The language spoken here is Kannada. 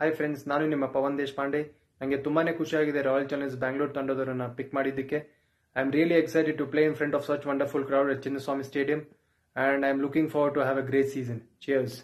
ಹಾಯ್ ಫ್ರೆಂಡ್ಸ್ ನಾನು ನಿಮ್ಮ ಪವನ್ ದೇಶಪಾಂಡೆ ನನಗೆ ತುಂಬಾನೇ ಖುಷಿಯಾಗಿದೆ ರಾಯಲ್ ಚಾಲೆಂಜ್ ಬ್ಯಾಂಗ್ಳೂರ್ ತಂಡದವರನ್ನ ಪಿಕ್ ಮಾಡಿದ್ದಕ್ಕೆ I am really excited to play in front of such wonderful crowd Chinnaswamy stadium and I am looking for to have a great season cheers